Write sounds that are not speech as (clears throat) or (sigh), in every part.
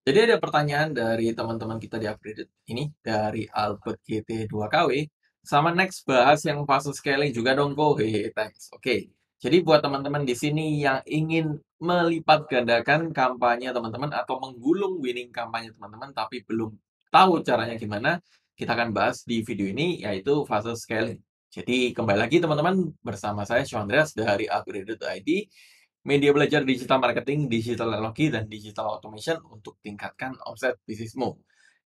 Jadi ada pertanyaan dari teman-teman kita di upgraded ini dari Albert GT 2KW sama next bahas yang fase scaling juga dong go Hey, thanks. Oke. Okay. Jadi buat teman-teman di sini yang ingin melipat gandakan kampanye teman-teman atau menggulung winning kampanye teman-teman tapi belum tahu caranya gimana, kita akan bahas di video ini yaitu fase scaling. Jadi kembali lagi teman-teman bersama saya Sean Andreas dari upgrade.id media belajar digital marketing, digital loki, dan digital automation untuk tingkatkan omset bisnismu.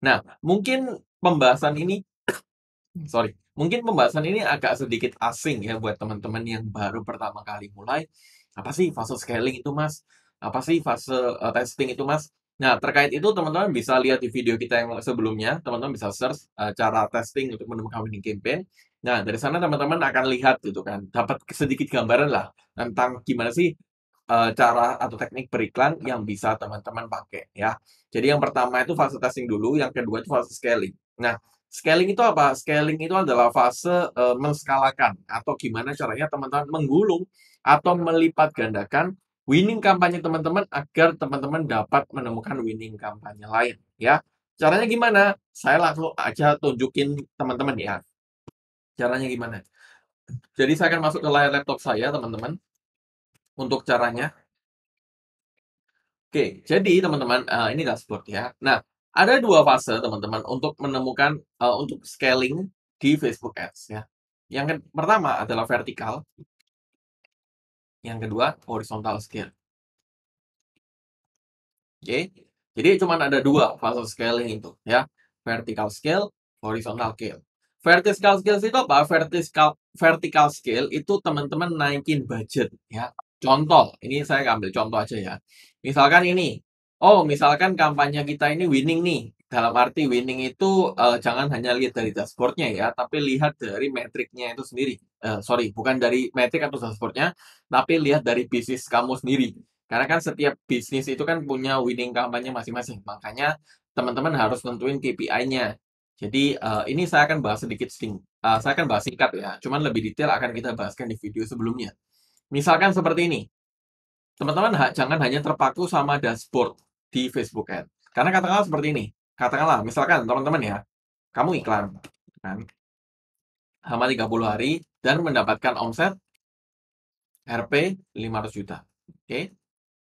Nah, mungkin pembahasan ini, (clears throat) sorry, mungkin pembahasan ini agak sedikit asing ya buat teman-teman yang baru pertama kali mulai. Apa sih fase scaling itu, Mas? Apa sih fase uh, testing itu, Mas? Nah, terkait itu teman-teman bisa lihat di video kita yang sebelumnya, teman-teman bisa search uh, cara testing untuk menemukan winning campaign. Nah, dari sana teman-teman akan lihat gitu kan, dapat sedikit gambaran lah tentang gimana sih uh, cara atau teknik periklan yang bisa teman-teman pakai ya. Jadi yang pertama itu fase testing dulu, yang kedua itu fase scaling. Nah, scaling itu apa? Scaling itu adalah fase uh, eh, menskalakan atau gimana caranya teman-teman menggulung atau melipat gandakan winning kampanye teman-teman agar teman-teman dapat menemukan winning kampanye lain ya. Caranya gimana? Saya langsung aja tunjukin teman-teman ya. Caranya gimana? Jadi saya akan masuk ke layar laptop saya, teman-teman. Untuk caranya? Oke, jadi teman-teman, uh, ini dashboard ya. Nah, ada dua fase teman-teman untuk menemukan uh, untuk scaling di Facebook Ads ya. Yang pertama adalah vertikal. Yang kedua horizontal scale. Oke, jadi cuman ada dua fase scaling itu ya, vertical scale, horizontal scale. Vertical scale itu apa? Vertical vertical scale itu teman-teman naikin budget ya. Contoh, ini saya ambil contoh aja ya. Misalkan ini, oh misalkan kampanye kita ini winning nih. Dalam arti winning itu uh, jangan hanya lihat dari dashboardnya ya, tapi lihat dari metriknya itu sendiri. Uh, sorry, bukan dari metrik atau dashboardnya, tapi lihat dari bisnis kamu sendiri. Karena kan setiap bisnis itu kan punya winning kampanye masing-masing. Makanya teman-teman harus tentuin KPI-nya. Jadi uh, ini saya akan bahas sedikit sing, uh, saya akan bahas singkat ya. Cuman lebih detail akan kita bahaskan di video sebelumnya. Misalkan seperti ini. Teman-teman jangan hanya terpaku sama dashboard di Facebook Ads. Karena katakanlah seperti ini. Katakanlah, misalkan teman-teman ya, kamu iklan. Kan? Hama 30 hari dan mendapatkan omset RP 500 juta. Oke. Okay?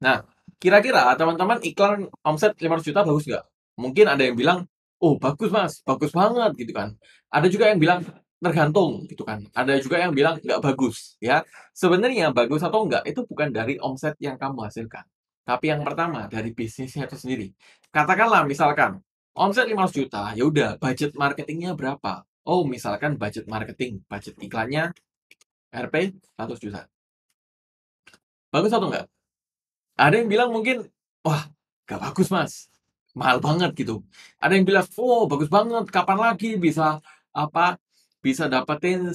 Nah, kira-kira teman-teman iklan omset 500 juta bagus nggak? Mungkin ada yang bilang, oh bagus mas, bagus banget gitu kan. Ada juga yang bilang, tergantung gitu kan. Ada juga yang bilang nggak bagus ya. Sebenarnya bagus atau enggak itu bukan dari omset yang kamu hasilkan. Tapi yang pertama dari bisnisnya itu sendiri. Katakanlah misalkan omset 500 juta, ya udah budget marketingnya berapa? Oh, misalkan budget marketing, budget iklannya RP 100 juta. Bagus atau enggak? Ada yang bilang mungkin, wah, gak bagus mas, mahal banget gitu. Ada yang bilang, oh bagus banget, kapan lagi bisa apa bisa dapetin 100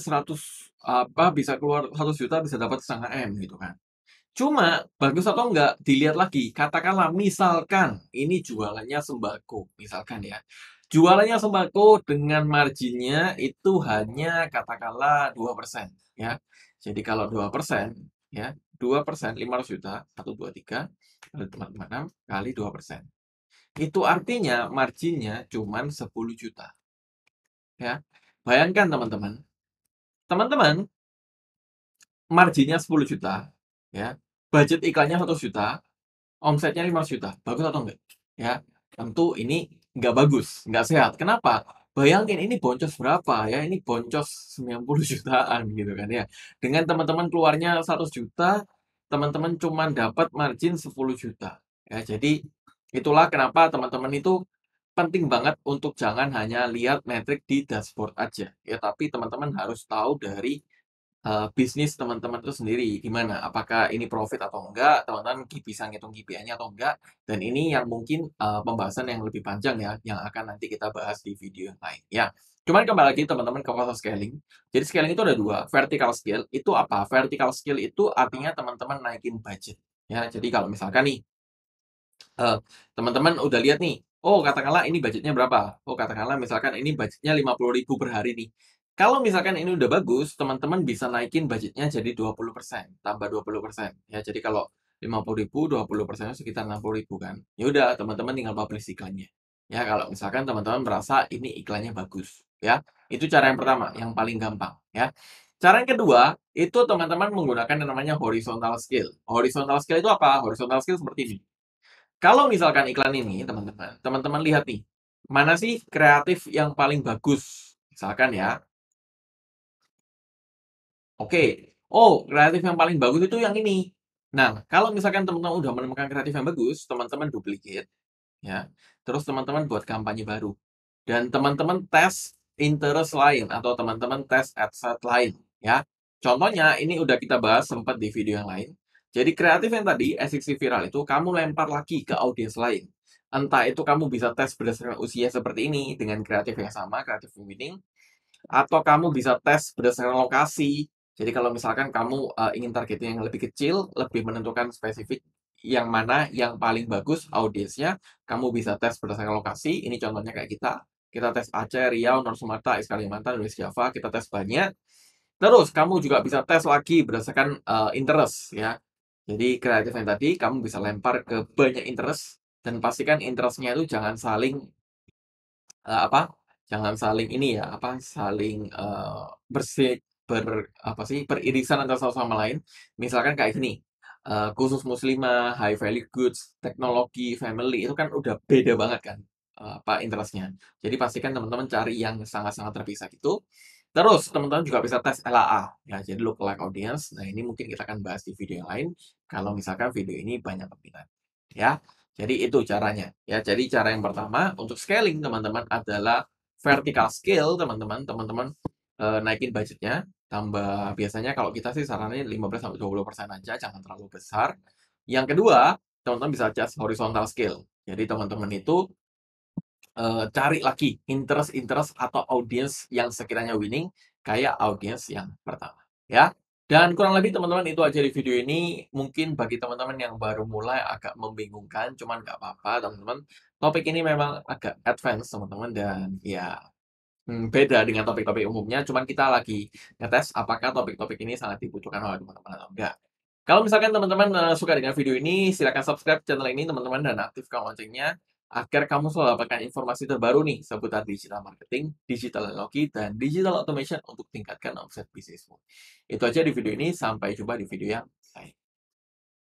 apa bisa keluar 100 juta bisa dapat setengah M gitu kan. Cuma bagus atau enggak dilihat lagi. Katakanlah misalkan ini jualannya sembako, misalkan ya. Jualannya sembako dengan marginnya itu hanya katakanlah 2% ya. Jadi kalau 2% ya, 2% 500 juta, 1 2 3 kali kali 2%. Itu artinya marginnya cuman 10 juta. Ya. Bayangkan teman-teman. Teman-teman, marginnya 10 juta, ya. Budget iklannya 100 juta, omsetnya 5 juta. Bagus atau enggak? Ya, tentu ini enggak bagus, enggak sehat. Kenapa? Bayangin ini boncos berapa ya? Ini boncos 90 jutaan gitu kan ya. Dengan teman-teman keluarnya 100 juta, teman-teman cuma dapat margin 10 juta. Ya, jadi itulah kenapa teman-teman itu penting banget untuk jangan hanya lihat metrik di dashboard aja ya tapi teman-teman harus tahu dari uh, bisnis teman-teman itu sendiri gimana apakah ini profit atau enggak teman-teman bisa ngitung KPI-nya atau enggak dan ini yang mungkin uh, pembahasan yang lebih panjang ya yang akan nanti kita bahas di video yang lain ya cuman kembali lagi teman-teman ke proses scaling jadi scaling itu ada dua vertical scale itu apa vertical scale itu artinya teman-teman naikin budget ya jadi kalau misalkan nih eh, teman-teman uh, teman -teman udah lihat nih Oh, katakanlah ini budgetnya berapa? Oh, katakanlah misalkan ini budgetnya ribu per hari nih. Kalau misalkan ini udah bagus, teman-teman bisa naikin budgetnya jadi 20%, tambah 20%. Ya, jadi kalau 50.000, 20% sekitar ribu kan. Ya udah, teman-teman tinggal publish iklannya. Ya, kalau misalkan teman-teman merasa ini iklannya bagus, ya. Itu cara yang pertama, yang paling gampang, ya. Cara yang kedua, itu teman-teman menggunakan yang namanya horizontal skill. Horizontal skill itu apa? Horizontal skill seperti ini. Kalau misalkan iklan ini, teman-teman, teman-teman lihat nih, mana sih kreatif yang paling bagus? Misalkan ya. Oke. Oh, kreatif yang paling bagus itu yang ini. Nah, kalau misalkan teman-teman udah menemukan kreatif yang bagus, teman-teman duplikat, ya. Terus teman-teman buat kampanye baru. Dan teman-teman tes interest lain atau teman-teman tes set lain ya. Contohnya ini udah kita bahas sempat di video yang lain. Jadi kreatif yang tadi, SXC viral itu kamu lempar lagi ke audiens lain. Entah itu kamu bisa tes berdasarkan usia seperti ini dengan kreatif yang sama, kreatif winning, atau kamu bisa tes berdasarkan lokasi. Jadi kalau misalkan kamu uh, ingin targetnya yang lebih kecil, lebih menentukan spesifik yang mana yang paling bagus audiensnya, kamu bisa tes berdasarkan lokasi. Ini contohnya kayak kita, kita tes Aceh, Riau, North Sumatera, East Kalimantan, West Java, kita tes banyak. Terus kamu juga bisa tes lagi berdasarkan uh, interest ya. Jadi kreatif yang tadi kamu bisa lempar ke banyak interest dan pastikan interestnya itu jangan saling uh, apa, jangan saling ini ya, apa, saling, uh, bersih ber apa sih, beririsan antara satu sama lain. Misalkan kayak gini, uh, khusus muslimah, high value goods, teknologi, family, itu kan udah beda banget kan, Uh, apa, interestnya? Jadi pastikan teman-teman cari yang sangat-sangat terpisah gitu. Terus teman-teman juga bisa tes LAA ya, jadi look like audience. Nah ini mungkin kita akan bahas di video yang lain kalau misalkan video ini banyak peminat ya. Jadi itu caranya ya. Jadi cara yang pertama untuk scaling teman-teman adalah vertical scale teman-teman teman-teman eh, naikin budgetnya tambah biasanya kalau kita sih sarannya 15 sampai 20 persen aja jangan terlalu besar. Yang kedua teman-teman bisa adjust horizontal scale. Jadi teman-teman itu uh, cari lagi interest-interest atau audience yang sekiranya winning kayak audience yang pertama ya. Dan kurang lebih teman-teman itu aja di video ini. Mungkin bagi teman-teman yang baru mulai agak membingungkan, cuman nggak apa-apa teman-teman. Topik ini memang agak advance teman-teman dan ya hmm, beda dengan topik-topik umumnya. Cuman kita lagi ngetes apakah topik-topik ini sangat dibutuhkan oleh teman-teman atau enggak. Kalau misalkan teman-teman eh, suka dengan video ini, silahkan subscribe channel ini teman-teman dan aktifkan loncengnya agar kamu selalu dapatkan informasi terbaru nih seputar digital marketing, digital teknologi dan digital automation untuk tingkatkan omset bisnismu. Itu aja di video ini, sampai jumpa di video yang